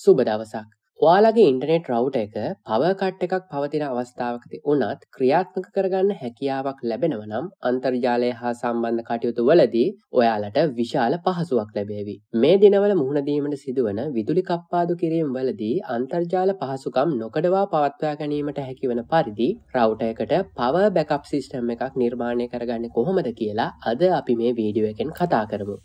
සුබ දවසක්. ඔයාලගේ ඉන්ටනෙට් රවට් එක පවකට් එකක් පවතින අවස්ථාවකති වනත් ක්‍රියාත්මක කරගන්න හැකියාවක් ලැබෙනවනම් අන්තර්ජාලය හා සම්බන්ධ කටයුතු වලදී ඔයාලට විශාල පහසුවක් ලැබේවි. මේ දිනවල මුහුණදීමට සිදුවන විදුලි කප්පාදු කිරීම් වලදී අන්තර්ජාල පහසුකම් නොකඩවා පවත්වා ගැනීමට හැකිවන පරිදි රවට එකට පව බැකප් සිිස්ටම් එකක් නිර්මාණය කරගන්න කොහොමද කියලා අද අපි මේ වීඩියුව එකෙන් කතා කරමු.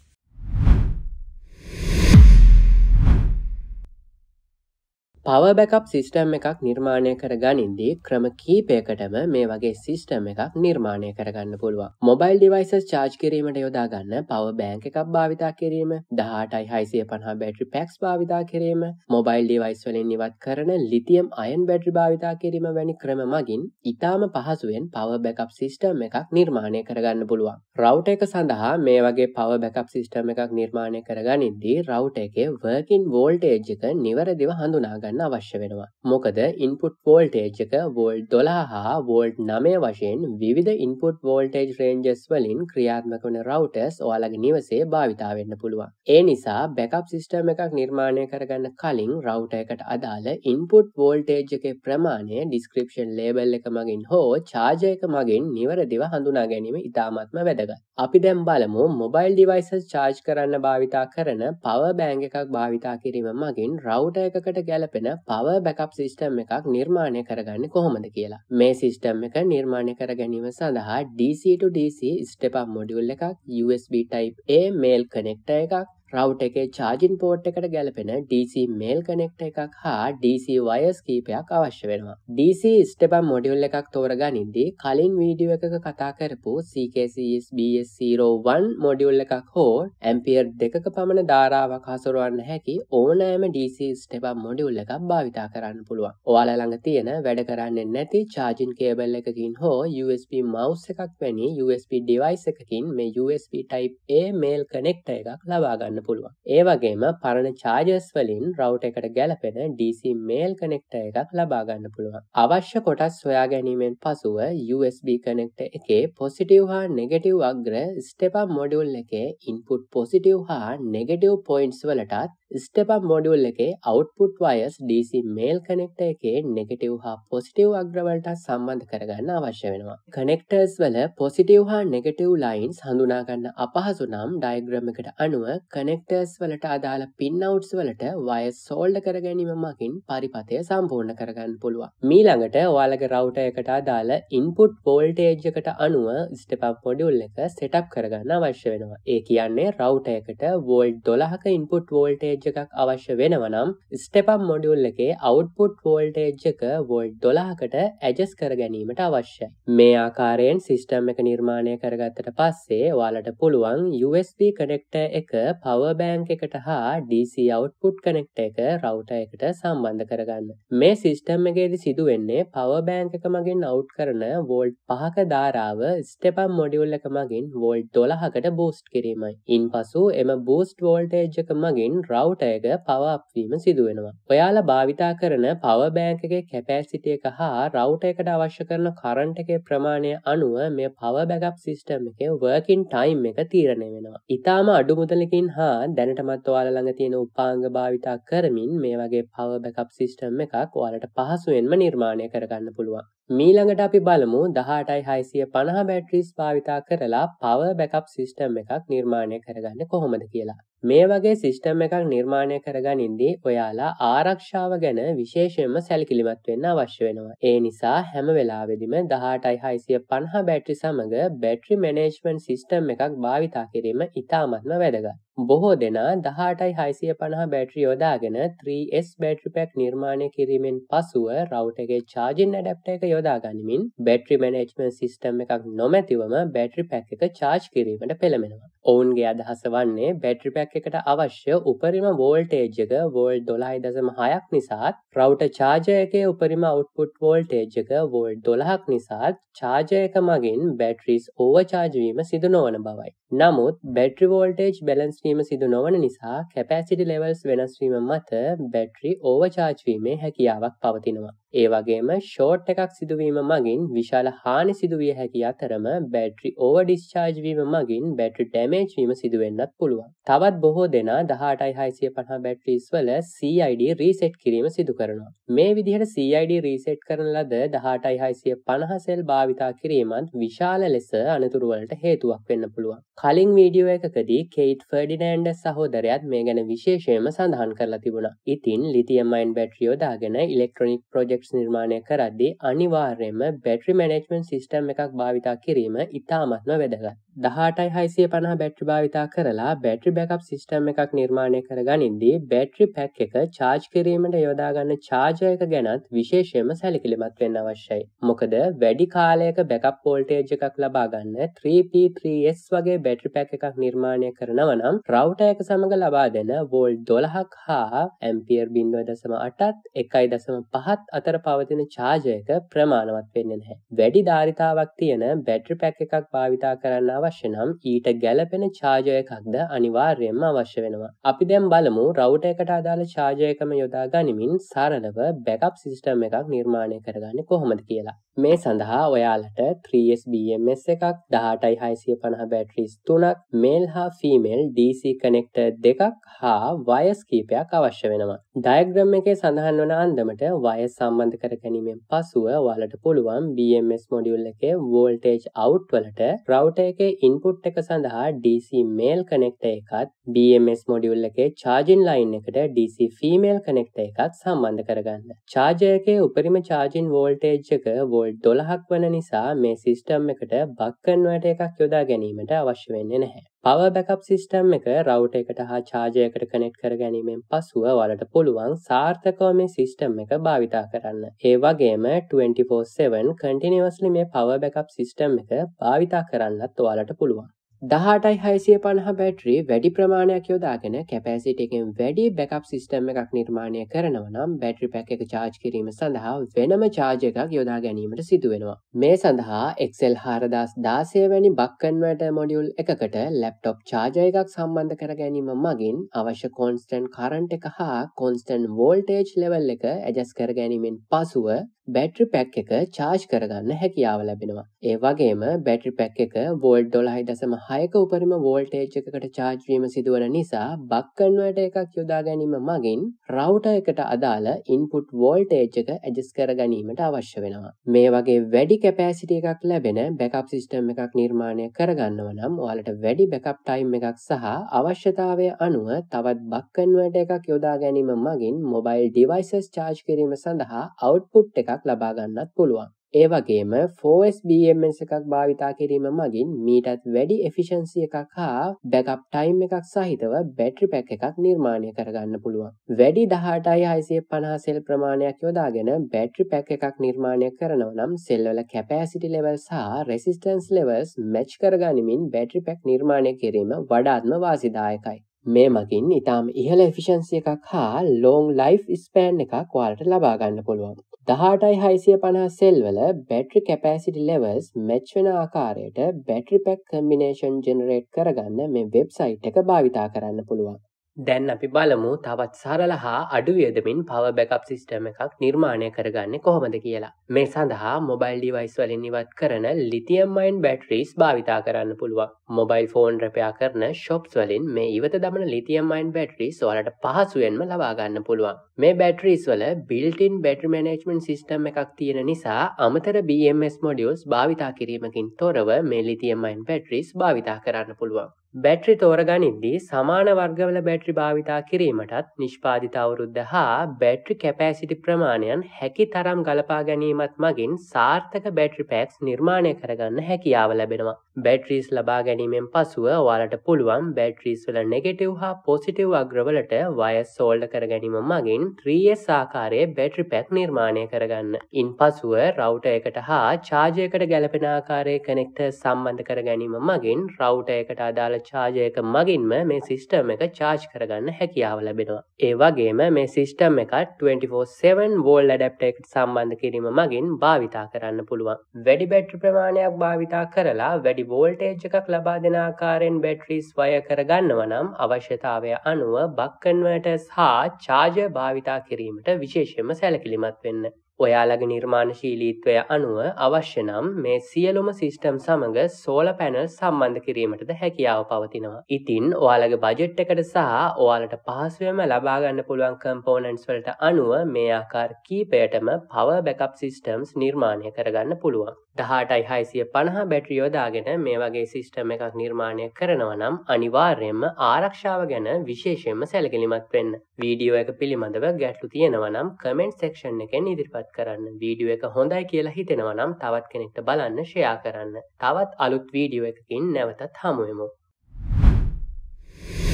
පවබැකප් සිිස්ටම් එකක් නිර්මාණය කර ගනින්දී ක්‍රම කීපයකටම මේ වගේ සිිස්ටම් එකක් නිර්මාණය කරගන්න පුළුව මොබයිල් ඩිවයිසස් චාර්ජ් කිරීමට යොදාගන්න පව බෑංක එකක් භාවිතා කිරීම දහටයි හයිසිය පහ බැටි පැක්ස් භාවිතා කිරීම මොබයිල් ඩිවයිස් වලින් නිවත් කරන ලිතියම් අයන් බැටි භාවිතා කිරීම වැනි ක්‍රම මගින් ඉතාම පහසුවෙන් පව බැකප් සිිස්ටම් එකක් නිර්මාණය කරගන්න පුළුවන් රවට් එක සඳහා මේ වගේ පව බැකප් සිිස්ටම් එකක් නිර්මාණය කරගනින්දී රවට් එකේ වර්කින් වෝල්ටේජ් එක නිවැරදිව හඳුනාගන්න කරන්න අවශ්‍ය වෙනවා. මොකද ඉන්පුට් වෝල්ටේජ් එක වෝල්් දොලා හා වෝල්ට් නමය වශයෙන් විධ ඉන්පුට් වෝල්ටේජ් රේන්ජස් වලින් ක්‍රියාත්මක වන රවටස් ඔයාලගේ නිවසේ භාවිතාවෙන්න පුළුවන්. ඒ නිසා බැකප් සිිස්ටම එකක් නිර්මාණය කරගන්න කලින් රවට එකට අදාළ ඉන්පුට් වෝල්ටේජ් එක ප්‍රමාණය ඩිස්ක්‍රපෂන් ලේබල් එක මගින් හෝ චාජයක මගින් නිවරදිව හඳුනා ගැනීම ඉතාමත්ම වැදග. අපි දැම් බලමු මොබයිල් ඩිවයිසස් චාර්ජ් කරන්න භාවිතා කරන පව බෑංග එකක් භාවිතා කිරීම මගින් රවට එකකට ගැලපෙන ලැබෙන පව බැකප් සිිස්ටම් එකක් නිර්මාණය කරගන්න කොහොමද කියලා මේ සිිස්ටම් එක නිර්මාණය කර ගැනීම සඳහා DC to DC ස්ටපක් මොඩියුල් එකක් USB type A male connector එකක් රවට් එකේ චාජින් පෝට් එකට ගැලපෙන DC මේල් කනෙක්ට එකක් හා DC වයස් කීපයක් අවශ්‍ය වෙනවා. DC ස්ටපම් මොඩියුල් එකක් තෝරගනින්දී කලින් වීඩියෝ එකක කතා කරපු CKCSBS01 මොඩියුල් එකක් හෝ ඇම්පියර් දෙකක පමණ ධාරාවක් හසුරුවන්න හැකි ඕනෑම DC ස්ටපම් මොඩියුල් එකක් භාවිතා කරන්න පුළුවන්. ඔයාලා ළඟ තියෙන වැඩ කරන්නේ නැති චාජින් කේබල් එකකින් හෝ USB මවුස් එකක් වැනි USB ඩිවයිස් එකකින් මේ USB Type A male connector එකක් ලබා ගන්න කරන්න පුළුවන් ඒ වගේම පරණ චාජස් වලින් රවට් එකට ගැලපෙන DC මේල් කනෙක්ට එකක් ලබාගන්න පුළුවන් අවශ්‍ය කොටස් සොයා ගැනීමෙන් පසුව USB කනෙක්ට එකේ පොසිටව් හා නෙගටව් අග්‍ර ස්ටපා මොඩියුල් එකේ ඉන්පුට් පොසිටව් හා නෙගටව් පොයින්ස් වලටත් ස්ටප් මොඩියුල් එකේ output wires DC male connector එකේ නෙගටව් හා පොසිටව් අග්‍රවලට සම්බන්ධ කරගන්න අවශ්‍ය වෙනවා. කනෙක්ටර්ස් වල පොසිටව් හා නෙගටව් ලයින්ස් හඳුනාගන්න අපහසු නම් ඩයිග්‍රමකට අනුව කනෙක්ටර්ස් වලට අදාළ පින්නවට්ස් වලට වයස් සෝල්ඩ කරගැනීම මකින් පරිපතය සම්පූර්ණ කරගන්න පුළුවන්. මීළඟට ඔයාලගේ රවට එකට අදාළ ඉන්පුට් පෝල්ටේජ්ජකට අනුව ස්ටප් පොඩියුල් එක සෙටප් කරගන්න අවශ්‍ය වෙනවා. ඒ කියන්නේ රවට එකට වෝල්් දොලහක ඉන්පුට් වෝල්ටේජ් වෝල්ටේජ් එකක් අවශ්‍ය වෙනවනම් ස්ටපම් මොඩියුල් එකේ අවුට්පුට් වෝල්ටේජ් එක වෝල්් දොලාහකට ඇජස් කර ගැනීමට අවශ්‍ය මේ ආකාරයෙන් සිිස්ටම් එක නිර්මාණය කරගත්තට පස්සේ වාලට පුළුවන් USB කනෙක්ට එක පවබෑන්ක එකට හා DC අවුට්පුට් කනෙක්ට එක රවුට එකට සම්බන්ධ කරගන්න මේ සිිස්ටම් එකේද සිදුවෙන්නේ පවබෑන්ක එක මගින් අවුට් කරන වෝල්ට් පහක ධාරාව ස්ටපම් මොඩියුල් එක මගින් වෝල්ට් දොලහකට බෝස්ට් කිරීමයි ඉන් පසු එම බෝස්ට් වෝල්ටේජ්ජක මගින් රව් රවටයක පවක්වීම සිදුවෙනවා. ඔයාලා භාවිතා කරන පවබෑන්කගේ කැපෑසිටියක හා රවටයකට අවශ්‍ය කරන කරන්ටගේ ප්‍රමාණය අනුව මේ පව බැගප් සිිස්ටම් එක වර්කින් ටයිම් එක තීරණය වෙනවා. ඉතාම අඩු මුදලකින් හා දැනටමත් ඔයාල ළඟ තියෙන උපාංග භාවිතා කරමින් මේ වගේ පව බැකප් සිිස්ටම් එකක් ඔයාලට පහසුවෙන්ම නිර්මාණය කරගන්න පුළුවන්. මීළඟට අපි බලමු දහටයි හයිසිය පණහ බැට්‍රීස් භාවිතා කරලා පව බැකප් සිිස්ටම් එකක් නිර්මාණය කරගන්න කොහොමද කියලා. මේ වගේ සිිස්ටම් එකක් නිර්මාණය කරගනින්දී ඔයාලා ආරක්ෂාව ගැන විශේෂයෙන්ම සැල්කිලිමත් වෙන්න අවශ්‍ය වෙනවා. ඒ නිසා හැම වෙලාවෙදිම දහටයි හයිසිය පණහ බැට්‍රි සමඟ බැට්‍රි මනේජ්මන් සිිස්ටම් එකක් භාවිතා කිරීම ඉතාමත්ම වැදගත්. බොහෝ දෙනා දහටයි හයිසිය පණහ බැට්‍රි යොදාගෙන 3S බැට්‍රිපැක් නිර්මාණය කිරීමෙන් පසුව රවටගේ චාජින් ඇඩප්ට එක යොදා ගනිමින් බැට්‍රි මැනේජ්ම සිස්ටම් එකක් නොමැතිවම බැට්‍රි පැක් එක චාජ් කිරීමට පෙළමෙනවා ඔවුන්ගේ අදහස වන්නේ බැට්‍රිපැක් එකට අවශ්‍ය උපරිම වෝල්ටේජ්ජක වෝල් දොළහයි දසම හයක් නිසාත් රවට චාජයගේ උපරිම අවට්පුට් වෝල්ටේජ්ජක වෝල් දොළහක් නිසාත් චාජයක මගින් බැට්‍රීස් ඕවචාජවීම සිදු නොවන බවයි. නමුත් බැට්‍රි වෝල්ටේජ් බැලන්ස්වීම සිදු නොවන නිසා කැපෑසිටි ලෙවල්ස් වෙනස්වීම මත බැට්‍රි ඕවචාජවීමේ හැකියාවක් පවතිනවා. ඒ වගේම ෂෝට් එකක් සිදුවීම මගින් විශාල හානි සිදුවිය හැකි අතරම බැට්‍රි ඕව ඩිස්චාර්ජ්වීම මගින් බැට්‍රි ඩැමේජ්වීම සිදුවෙන්නත් පුළුවන් තවත් බොහෝ දෙනා දහටයි හයිසිය පහ බැට්‍රීස් වල CID රීසෙට් කිරීම සිදු කරනවා මේ විදිහට CID රීසෙට් කරන ලද දහටයි හයිසිය පණහසෙල් භාවිතා කිරීමත් විශාල ලෙස අනතුරුවලට හේතුවක් වෙන්න පුළුවන් කලින් වීඩියෝ එකකදී කෙයිට් ෆඩිනෑන්ඩ සහෝදරයත් මේ ගැන විශේෂයම සඳහන් කරලා තිබුණා ඉතින් ලිතියමයින් බැට්‍රියෝදාගෙන ඉලෙක්ට්‍රොනික් ප්‍රජෙක් ස්ක්‍රිප්ස් නිර්මාණය කරද්දී අනිවාර්යෙන්ම බැට්‍රි මැනෙජ්මන් සිිස්ටම් එකක් භාවිතා කිරීම ඉතාමත්ම වැදගත්. දහටයි හයිසිය පනහ බැට්‍රි භාවිතා කරලා බැට්‍රි බැකප් සිිස්ටම් එකක් නිර්මාණය කරගනින්දී බැට්‍රි පැක් එක චාජ් කිරීමට යොදාගන්න චාජයක ගැනත් විශේෂයම සැලිකිලිමත් වෙන්න අවශ්‍යයි. මොකද වැඩි කාලයක බැකප් පෝල්ටේජ් එකක් ලබාගන්න 3P3S වගේ බැට්‍රි පැක් එකක් නිර්මාණය කරනවනම් රවටයක සමඟ ලබා දෙන වෝල්් දොළහක් හා ඇම්පියර් බින්දුව දසම අටත් එකයි දසම පහත් අතර අතර පවතින චාජයක ප්‍රමාණවත් වෙන්න නැහැ. වැඩි ධාරිතාවක් තියෙන බැට්‍රි පැක් එකක් භාවිතා කරන්න අවශ්‍ය නම් ඊට ගැලපෙන චාජයකක්ද අනිවාර්යයෙන්ම අවශ්‍ය වෙනවා. අපි දැන් බලමු රවුට එකට අදාළ චාජයකම යොදා ගනිමින් සරලව බැකප් සිිස්ටම් එකක් නිර්මාණය කරගන්න කොහොමද කියලා. මේ සඳහා ඔයාලට 3SBMS එකක් දහටයි හයිසිය පණහ බැටරිස් තුනක් මේල් හා ෆිමේල් DC කනෙක්ට දෙකක් හා වයස් කීපයක් අවශ්‍ය වෙනවා. ඩයග්‍රම් එකේ සඳහන් වන අන්දමට වයස් සම්බන්ධ කර ගැනීමෙන් පසුව වලට පුළුවන් BMS මොඩියුල් එකේ වෝල්ටේජ් අවුට් වලට රවුට එකේ ඉන්පුට් එක සඳහා DC මේල් කනෙක්ට එකත් BMS මොඩියුල් එකේ චාජින් ලයින් එකට DC ෆිමේල් කනෙක්ට එකත් සම්බන්ධ කරගන්න. චාර්ජයකේ උපරිම චාජින් වෝල්ටේජ් එක වෝ පෝල් දොළහක් වන නිසා මේ සිිස්ටම් එකට බක්කන්වට එකක් යොදා ගැනීමට අවශ්‍ය වෙන්න නැහැ. පව බැකප් සිිස්ටම් එක රවට් එකට හා චාජයකට කනෙට් කර ගැනීමෙන් පසුව වලට පුළුවන් සාර්ථකව මේ සිිස්ටම් එක භාවිතා කරන්න. ඒ වගේම 24/7 කටිනිවස්ලි මේ පව බැකප් සිිස්ටම් එක භාවිතා කරන්නත් ඔයාලට පුළුවන්. දහටයි හයිසිය පණහ බැටරි වැඩි ප්‍රමාණයක් යොදාගෙන කැපෑසිට එකෙන් වැඩි බැකප් සිිස්ටම් එකක් නිර්මාණය කරනවනම් බැටරි පැක් එක චාජ් කිරීම සඳහා වෙනම චාජ එකක් යොදා ගැනීමට සිදුවෙනවා. මේ සඳහා එක්සෙල් හාරදස් දාසයවැනි බක්කන්වට මොඩියුල් එකකට ලැප්ටොප් චාජය එකක් සම්බන්ධ කර ගැනීම මගින් අවශ්‍ය කොන්ස්ටන් කරන්ට එක හා කොන්ස්ටන් වෝල්ටේජ් ලෙවල් එක ඇජස් කර ගැනීමෙන් පසුව බැට්‍රි පැක් එක චාර්ජ් කරගන්න හැකියාව ලැබෙනවා. ඒ වගේම බැට්‍රි පැක් එක වෝල්් ඩොලහි දසම හයක උපරිම වෝල්ටේජ් එකට චාර්ජවීම සිදුවන නිසා බක්කන්වට එකක් යොදා ගැනීම මගින් රවුට එකට අදාළ ඉන්පුට් වෝල්ටේජ් එක ඇජස් කර ගැනීමට අවශ්‍ය වෙනවා. මේ වගේ වැඩි කැපෑසිට එකක් ලැබෙන බැකප් සිිස්ටම් එකක් නිර්මාණය කරගන්නව නම් ඔයාලට වැඩි බැකප් ටයිම් එකක් සහ අවශ්‍යතාවය අනුව තවත් බක්කන්වට එකක් යොදා ගැනීම මගින් මොබයිල් ඩිවයිසස් චාර්ජ් කිරීම සඳහා අවට්පුට් එකක් එකක් ලබා ගන්නත් පුළුවන්. ඒ වගේම 4SBMS එකක් භාවිතා කිරීම මගින් මීටත් වැඩි එෆිෂන්සි එකක් හා බැකප් ටයිම් එකක් සහිතව බැට්‍රි පැක් එකක් නිර්මාණය කරගන්න පුළුවන්. වැඩි දහටයි හයිසේ පනහසෙල් ප්‍රමාණයක් යොදාගෙන බැට්‍රි පැක් එකක් නිර්මාණය කරනව නම් සෙල්වල කැපෑසිටි ලෙවල් සහ රෙසිස්ටන්ස් ලෙවල්ස් මැච් කරගනිමින් බැට්‍රි පැක් නිර්මාණය කිරීම වඩාත්ම වාසිදායකයි. මේ මගින් ඉතාම ඉහළ ෆිෂන්සිය එකක් හා ලෝං ලයිෆ් ස්පෑන් එකක් වාලට ලබාගන්න පුළුවන් දහටයි හයිසිය පනා සෙල්වල බැට්‍රි කැපෑසිටි ලෙවස් මෙච් වෙන ආකාරයට බැට්‍රි පැක් කම්බිනේෂන් ජෙනරේට් කරගන්න මේ වෙබ්සයිට් එක භාවිතා කරන්න පුළුවන් දැන් අපි බලමු තවත් සරල හා අඩුවියදමින් පව බැකප් සිිස්ටම එකක් නිර්මාණය කරගන්න කොහොමද කියලා. මේ සඳහා මොබයිල් ඩිවයිස් වලින් ඉවත් කරන ලිතියම්මයින් බැටරිස් භාවිතා කරන්න පුළුවන්. මොබයිල් ෆෝන් රැපයා කරන ශොප්ස් වලින් මේ ඉවත දමන ලිතියම්මයින් බැටරිස් වලට පහසුවෙන්ම ලබාගන්න පුළුවන්. මේ බැටරිස් වල බිල්ටින් බැටරි මනේජ්මන් සිිස්ටම් එකක් තියෙන නිසා අමතර BMS මොඩියස් භාවිතා කිරීමකින් තොරව මේ ලිතියම්මයින් පැටරිස් භාවිතා කරන්න පුළුවන්. බැට්‍රි තෝරගනිද්දී සමාන වර්ගවල බැට්‍රි භාවිතා කිරීමටත් නිෂ්පාධිත අවුරුද්ධ හා බැට්‍රි කැපෑසිටි ප්‍රමාණයන් හැකි තරම් ගලපා ගැනීමත් මගින් සාර්ථක බැට්‍රි පැක්ස් නිර්මාණය කරගන්න හැකියාව ලැබෙනවා. බැට්‍රීස් ලබා ගැනීමෙන් පසුව ඔයාලට පුළුවන් බැට්‍රීස් වල නෙගෙටව් හා පොසිටව් අග්‍රවලට වයස් සෝල්ඩ කර ගැනීම මගින් ත්‍රීස් ආකාරයේ බැට්‍රි පැක් නිර්මාණය කරගන්න. ඉන් පසුව රවුට එකට හා චාජයකට ගැලපෙන ආකාරය කනෙක්ට සම්බන්ධ කර ගැනීම මගින් රවුට එකට අදාළ චාජයක මගින්ම මේ සිිස්ටම් එක චාච් කරගන්න හැකියාව ලැබෙනවා. ඒ වගේම මේ සිිස්ටම් එකත් 24/7 වෝල් ඩප්ටෙක්් සම්බන්ධ කිරීම මගින් භාවිතා කරන්න පුළුවන්. වැඩි බැට්‍රි ප්‍රමාණයක් භාවිතා කරලා වැඩි වෝල්ටේජ් එකක් ලබා දෙනාකාරෙන් බැට්‍රීස් වය කරගන්නවනම් අවශ්‍යතාවය අනුව බක්කන්වටස් හා චාජ භාවිතා කිරීමට විශේෂම සැලකිලිමත් වෙන්න. ඔයාලගේ නිර්මාණශීලීත්වය අනුව අවශ්‍ය නම් මේ සියලුම සිිස්ටම් සමඟ සෝල පැනල් සම්බන්ධ කිරීමටද හැකියාව පවතිනවා. ඉතින් ඔයාලගේ බජට් එකට සහ ඔයාලට පහසුවම ලබාගන්න පුළුවන් කම්පෝනන්ස් වලට අනුව මේ ආකාර කීපයටම පව බැකප් සිිස්ටම්ස් නිර්මාණය කරගන්න පුළුවන්. දහටයි හයිසිය පණහා බැට්‍රියෝදාගෙන මේ වගේ සිිස්ටම එකක් නිර්මාණය කරනව නම් අනිවාර්යෙන්ම ආරක්ෂාව ගැන විශේෂයෙන්ම සැලකිලිමත් වෙන්න වීඩියෝ එක පිළිබඳව ගැටලු තියෙනවනම් කමෙන්ට් සෙක්ෂන් එකෙන් ඉදිරිපත් කරන්න වීඩියෝ එක හොඳයි කියලා හිතෙනවනම් තවත් කෙනෙක්ට බලන්න ෂයා කරන්න තවත් අලුත් වීඩියෝ එකකින් නැවතත් හමුවමු